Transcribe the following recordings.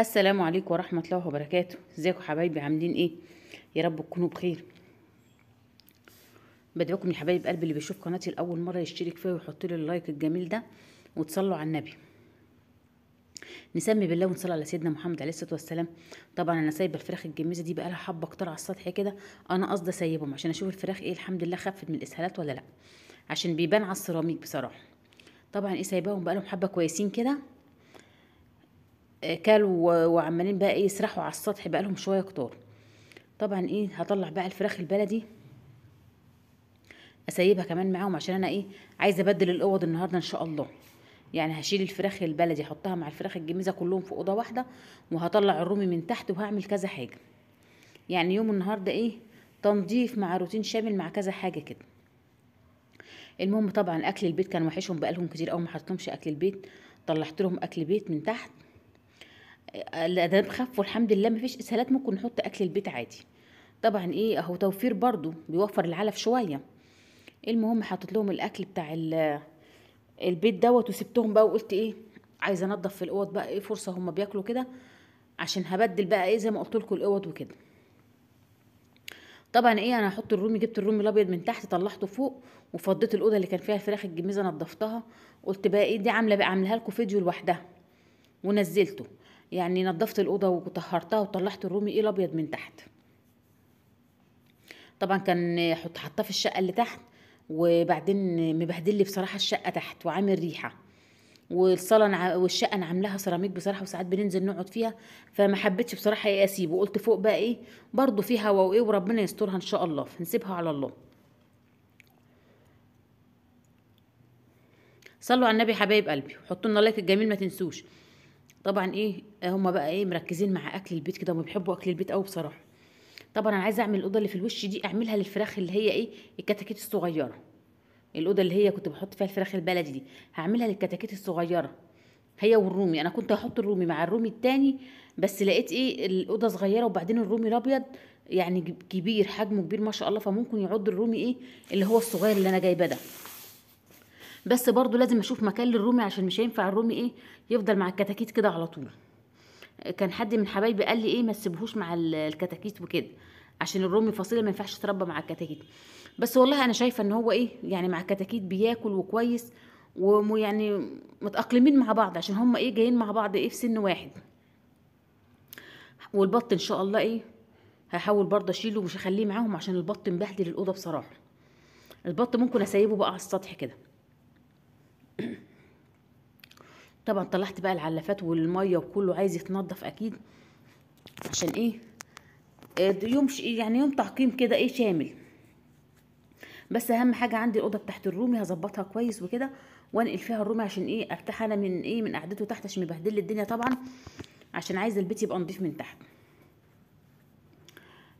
السلام عليكم ورحمة الله وبركاته ازيكم حبايبي عاملين ايه يا رب تكونوا بخير بدعوكم يا حبايب قلبي اللي بيشوف قناتي لأول مرة يشترك فيها ويحط لي اللايك الجميل ده وتصلوا على النبي نسمي بالله ونصلي على سيدنا محمد عليه الصلاه والسلام طبعا انا سايبه الفراخ الجميزه دي بقالها حبه كتير على السطح كده انا قصدي سايبهم عشان اشوف الفراخ ايه الحمد لله خفت من الاسهالات ولا لا عشان بيبان على السيراميك بصراحه طبعا ايه سايباهم بقالهم حبه كويسين كده كلوا وعمالين بقى ايه يسرحوا على السطح بقى لهم شويه كتار طبعا ايه هطلع بقى الفراخ البلدي اسيبها كمان معاهم عشان انا ايه عايزه ابدل الاوض النهارده ان شاء الله يعني هشيل الفراخ البلدي احطها مع الفراخ الجميزه كلهم في اوضه واحده وهطلع الرومي من تحت وهعمل كذا حاجه يعني يوم النهارده ايه تنظيف مع روتين شامل مع كذا حاجه كده المهم طبعا اكل البيت كان وحشهم بقالهم كتير او ما حطيتهمش اكل البيت طلعت لهم اكل بيت من تحت الاداب خف والحمد لله مفيش اسهالات ممكن نحط اكل البيت عادي طبعا ايه اهو توفير برضو بيوفر العلف شويه المهم حطيت لهم الاكل بتاع البيت دوت وسبتهم بقى وقلت ايه عايزه انضف في الاوض بقى ايه فرصه هما بياكلوا كده عشان هبدل بقى ايه زي ما قلت لكم الاوض وكده طبعا ايه انا هحط الرومي جبت الرومي الابيض من تحت طلعته فوق وفضيت الاوضه اللي كان فيها الفراخ الجميزه نضفتها قلت بقى ايه دي عامله بقى عاملها لكم فيديو لوحدها ونزلته يعني نظفت الاوضه وطهرتها وطلعت الرومي ايه الابيض من تحت طبعا كان حط حطاه في الشقه اللي تحت وبعدين مبهدل لي بصراحه الشقه تحت وعامل ريحه والصاله نع... والشقه انا عاملاها سيراميك بصراحه وساعات بننزل نقعد فيها فما حبيتش بصراحه ايه اسيبه قلت فوق بقى ايه برضو في هوا وايه وربنا يسترها ان شاء الله فنسيبها على الله صلوا على النبي حبايب قلبي وحطوا لنا لايك الجميل ما تنسوش طبعا ايه هما بقى ايه مركزين مع اكل البيت كده هما بيحبوا اكل البيت قوي بصراحه طبعا انا عايزه اعمل الاوضه اللي في الوش دي اعملها للفراخ اللي هي ايه الكتاكيت الصغيره الاوضه اللي هي كنت بحط فيها الفراخ البلدي دي هعملها للكتاكيت الصغيره هي والرومي انا كنت هحط الرومي مع الرومي التاني بس لقيت ايه الاوضه صغيره وبعدين الرومي الابيض يعني كبير حجمه كبير ما شاء الله فممكن يعض الرومي ايه اللي هو الصغير اللي انا جايباه ده بس برضو لازم اشوف مكان للرومي عشان مش هينفع الرومي ايه يفضل مع الكتاكيت كده على طول كان حد من حبايبي قال لي ايه ما تسيبهوش مع الكتاكيت وكده عشان الرومي فصيله ما ينفعش تربى مع الكتاكيت بس والله انا شايفه ان هو ايه يعني مع الكتاكيت بياكل وكويس ويعني متاقلمين مع بعض عشان هم ايه جايين مع بعض ايه في سن واحد والبط ان شاء الله ايه هحاول برضه اشيله مش هخليه معاهم عشان البط مبهدل الاوضه بصراحه البط ممكن اسيبه بقى على السطح كده طبعا طلعت بقى العلافات والميه وكله عايز يتنضف اكيد عشان ايه آه، يوم يعني يوم تعقيم كده ايه شامل بس اهم حاجه عندي الاوضه بتاعت الرومي هظبطها كويس وكده وانقل فيها الرومي عشان ايه ارتاح انا من ايه من قعدته تحت عشان مبهدل الدنيا طبعا عشان عايزه البيت يبقى نضيف من تحت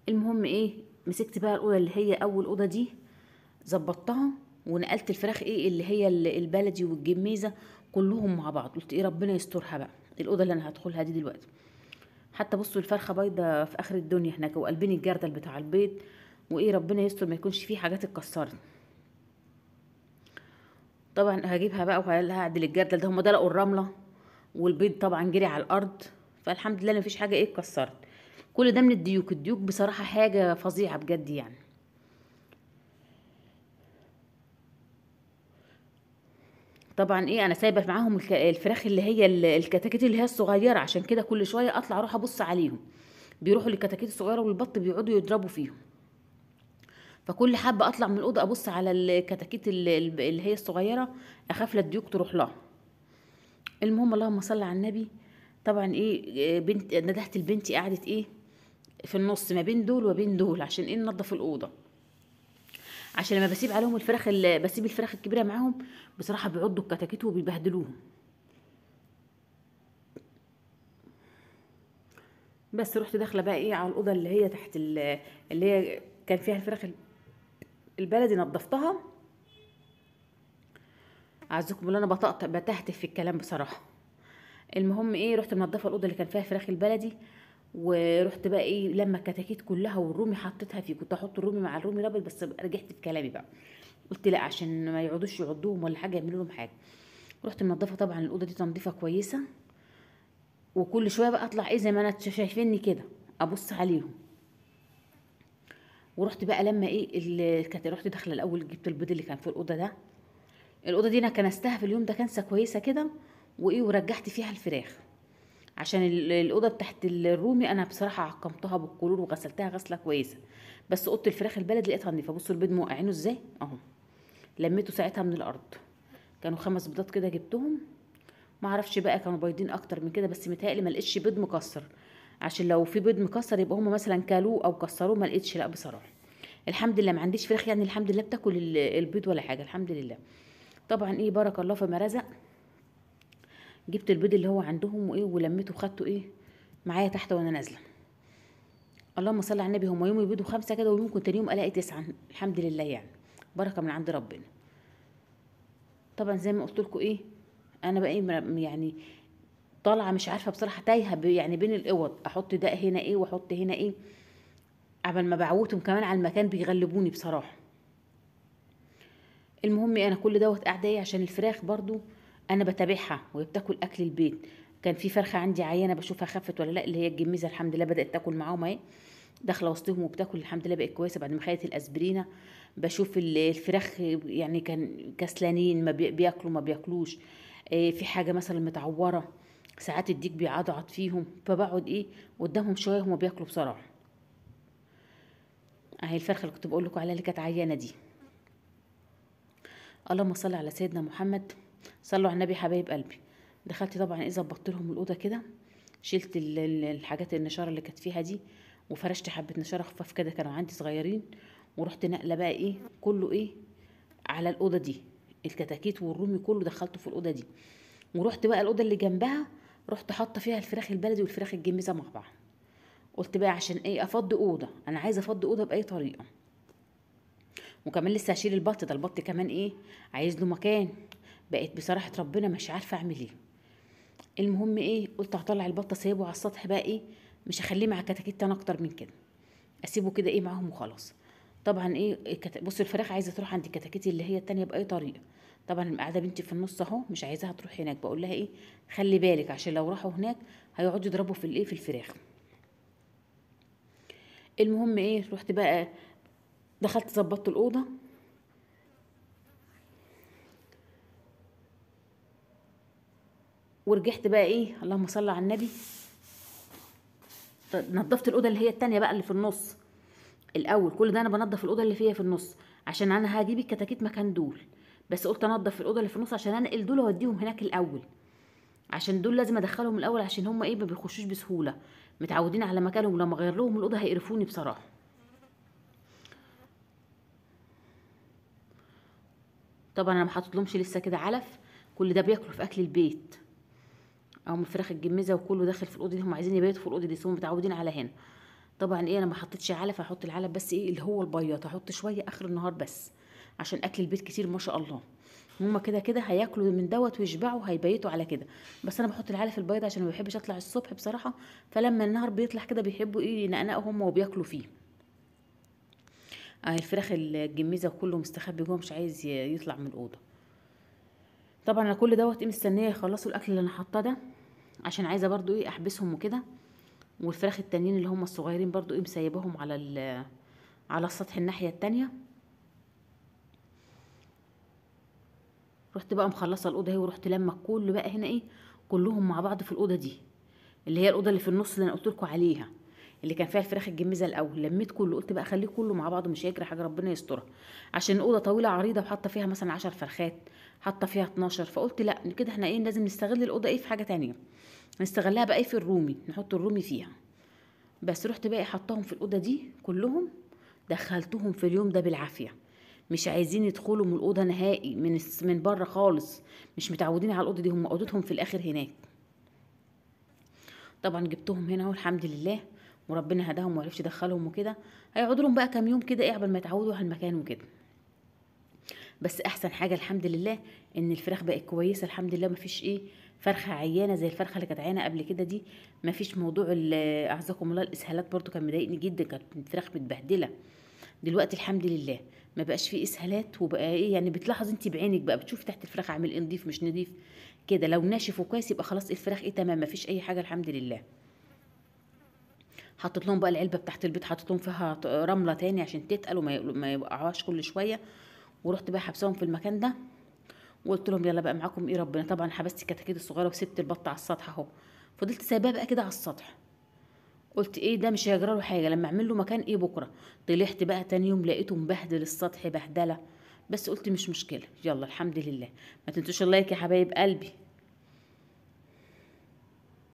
المهم ايه مسكت بقى الاوضه اللي هي اول اوضه دي ظبطتها ونقلت الفراخ ايه اللي هي البلدي والجميزه كلهم مع بعض قلت ايه ربنا يسترها بقى الاوضه اللي انا هدخلها دي دلوقتي حتى بصوا الفرخه بيضه في اخر الدنيا هناك وقلبين الجردل بتاع البيض وايه ربنا يستر ما يكونش فيه حاجات اتكسرت طبعا هجيبها بقى وهعدل الجردل ده هم ده الرمله والبيض طبعا جري على الارض فالحمد لله ما فيش حاجه ايه اتكسرت كل ده من الديوك الديوك بصراحه حاجه فظيعه بجد يعني طبعًا إيه، أنا سايبة معاهم الفراخ اللي هي الكتاكيت اللي هي الصغيّرة، عشان كده كل شوية أطلع أروح أبُص عليهم، بيروحوا للكتاكيت الصغيّرة والبَط بيقعدوا يضربوا فيهم. فكل حبّة أطلع من الأوضة أبُص على الكتاكيت اللي هي الصغيّرة، أخاف لا الديوك تروح لها. المهم اللهم صل على النبي، طبعًا إيه، آه، بنت ندهت لبنتي قعدت إيه، في النُص ما بين دول وما بين دول، عشان إيه، ننضّف الأوضة. عشان لما بسيب عليهم الفراخ بسيب الفراخ الكبيره معاهم بصراحه بيعضوا الكتاكيت وبيبهدلوهم بس رحت داخله بقى ايه على الاوضه اللي هي تحت اللي هي كان فيها الفراخ البلدي نظفتها اعزكم اللي انا بطقطق بتهتف في الكلام بصراحه المهم ايه رحت منضفه الاوضه اللي كان فيها الفراخ البلدي ورحت بقى ايه لما كتاكيت كلها والرومي حطيتها فيه كنت احط الرومي مع الرومي الابيض بس رجعت في كلامي بقى قلت لا عشان ما يقعدوش يعضوهم ولا حاجه يعملوا لهم حاجه رحت منضفه طبعا الاوضه دي تنظيفه كويسه وكل شويه بقى اطلع ايه زي ما انا شايفيني كده ابص عليهم ورحت بقى لما ايه رحت داخله الاول جبت البيض اللي كان في الاوضه ده الاوضه دي انا كنستها في اليوم ده كنسه كويسه كده وايه ورجحت فيها الفراخ عشان الاوضه بتاعت الرومي انا بصراحه عقمتها بالكلور وغسلتها غسله كويسه بس اوضه الفراخ البلد لقيتها نضيفه بصوا البيض موقعينه ازاي اهو لميته ساعتها من الارض كانوا خمس بيضات كده جبتهم ما اعرفش بقى كانوا بيضين اكتر من كده بس متهيألي ما لقيتش بيض مكسر عشان لو في بيض مكسر يبقى هم مثلا كلوه او كسروه ما لقيتش لا بصراحه الحمد لله ما عنديش فراخ يعني الحمد لله بتاكل البيض ولا حاجه الحمد لله طبعا ايه بارك الله فيما رزق جبت البيض اللي هو عندهم وايه ولميته وخدته ايه معايا تحت وانا نازله اللهم صل على النبي هم يوم يبيضوا خمسه كده وممكن تاني يوم الاقي تسعه الحمد لله يعني بركه من عند ربنا طبعا زي ما قلت لكم ايه انا بقى إيه يعني طالعه مش عارفه بصراحه تايهه يعني بين الاوض احط ده هنا ايه واحط هنا ايه قبل ما بعوتهم كمان على المكان بيغلبوني بصراحه المهم انا كل دوت قاعده ايه عشان الفراخ برضو انا بتابعها وهي بتاكل اكل البيت كان في فرخه عندي عيانه بشوفها خفت ولا لا اللي هي الجميزه الحمد لله بدات تاكل معاهم اهي داخله وسطهم وبتاكل الحمد لله بقت كويسه بعد ما خدت الاسبرينه بشوف الفراخ يعني كان كسلانين ما بياكلوا ما بياكلوش آه، في حاجه مثلا متعوره ساعات الديك بيعضعض فيهم فبقعد ايه قدامهم شويه هما بياكلوا بسرعه اهي الفرخه اللي كنت بقول لكم عليها اللي كانت عيانه دي اللهم صل على سيدنا محمد صلوا على النبي حبايب قلبي دخلت طبعا ايه ظبطت لهم الاوضه كده شلت الحاجات النشاره اللي كانت فيها دي وفرشت حبه نشاره خفاف كده كانوا عندي صغيرين ورحت نقله بقى ايه كله ايه على الاوضه دي الكتاكيت والرومي كله دخلته في الاوضه دي ورحت بقى الاوضه اللي جنبها رحت حاطه فيها الفراخ البلدي والفراخ الجميزه مع بعض قلت بقى عشان ايه افضي اوضه انا عايزه افضي اوضه باي طريقه وكمان لسه هشيل البط ده البط كمان ايه عايز له مكان بقيت بصراحه ربنا مش عارفه اعمل ايه المهم ايه قلت هطلع البطه سايبه على السطح بقى ايه مش هخليه مع كتاكيت انا اكتر من كده اسيبه كده ايه معاهم وخلاص طبعا ايه بص الفراخ عايزه تروح عند كتاكيتي اللي هي التانية باي طريقه طبعا قاعده بنتي في النص اهو مش عايزاها تروح هناك بقول لها ايه خلي بالك عشان لو راحوا هناك هيقعدوا يضربوا في الايه في الفراخ المهم ايه رحت بقى دخلت ظبطت الاوضه ورجعت بقى ايه اللهم صل على النبي نظفت الاوضه اللي هي التانية بقى اللي في النص الاول كل ده انا بنظف الاوضه اللي فيها في النص عشان انا هجيب الكتاكيت مكان دول بس قلت انضف الاوضه اللي في النص عشان انقل دول واوديهم هناك الاول عشان دول لازم ادخلهم الاول عشان هم ايه ما بيخشوش بسهوله متعودين على مكانهم لما اغير لهم الاوضه هيقرفوني بصراحه طبعا انا ما لهمش لسه كده علف كل ده بياكلوا في اكل البيت او من فراخ الجميزه وكله داخل في الاوضه دي هم عايزين يبيتوا في الاوضه دي هم متعودين على هنا طبعا ايه انا ما حطيتش علف هحط العلف بس ايه اللي هو البياض هحط شويه اخر النهار بس عشان اكل البيت كتير ما شاء الله هما كده كده هياكلوا من دوت ويشبعوا هيبيتوا على كده بس انا بحط العلف البيض عشان ما بحبش اطلع الصبح بصراحه فلما النهار بيطلع كده بيحبوا ايه ينقنقوا هما وبياكلوا فيه آه الفراخ الجميزه كله مستخبي جوه مش عايز يطلع من الاوضه طبعا انا كل دوت ايه مستنيه يخلصوا الاكل اللي انا حاطاه ده عشان عايزه برضو ايه احبسهم وكده والفراخ التانيين اللي هم الصغيرين برضو ايه مسيبهم على على السطح الناحيه التانيه رحت بقى مخلصه الاوضه اهي ورحت لما كل بقى هنا ايه كلهم مع بعض في الاوضه دي اللي هي الاوضه اللي في النص اللي انا قلت لكم عليها اللي كان فيها الفراخ الجميزه الاول لميت كله قلت بقى خليه كله مع بعضه مش هيجري حاجه ربنا يسترها عشان الاوضه طويله عريضه وحاطه فيها مثلا 10 فرخات حاطه فيها 12 فقلت لا كده احنا ايه لازم نستغل الاوضه ايه في حاجه تانية نستغلها بقى ايه في الرومي نحط الرومي فيها بس رحت باقي حطاهم في الاوضه دي كلهم دخلتهم في اليوم ده بالعافيه مش عايزين يدخلوا من الاوضه نهائي من من بره خالص مش متعودين على الاوضه دي هم اوضتهم في الاخر هناك طبعا جبتهم هنا اهو الحمد لله وربنا هداهم وعرفش يدخلهم وكده هيقعدوا لهم بقى كام يوم كده ايه قبل ما يتعودوا على المكان وكده بس احسن حاجه الحمد لله ان الفراخ بقت كويسه الحمد لله مفيش ايه فرخه عيانه زي الفرخه اللي كانت عيانه قبل كده دي مفيش موضوع آه، اعزكم الله الاسهالات برده كان مضايقني جدا كانت الفراخ متبهدله دلوقتي الحمد لله ما بقاش فيه اسهالات وبقى ايه يعني بتلاحظ انت بعينك بقى بتشوفي تحت الفراخ عامل ايه نضيف مش نضيف كده لو ناشف وكويس يبقى خلاص الفراخ ايه تمام مفيش اي حاجه الحمد لله حطيت لهم بقى العلبه بتاعت البيض حطيت لهم فيها رمله تاني عشان تتقل وما يوقعوهاش كل شويه ورحت بقى حبسهم في المكان ده وقلت لهم يلا بقى معاكم ايه ربنا طبعا حبست الكتاكيت الصغيره وسبت البط على السطح اهو فضلت سايباه بقى كده على السطح قلت ايه ده مش هيجرى له حاجه لما اعمل له مكان ايه بكره طلعت بقى تاني يوم لقيته مبهدل السطح بهدله بس قلت مش مشكله يلا الحمد لله ما تنسوش اللايك يا حبايب قلبي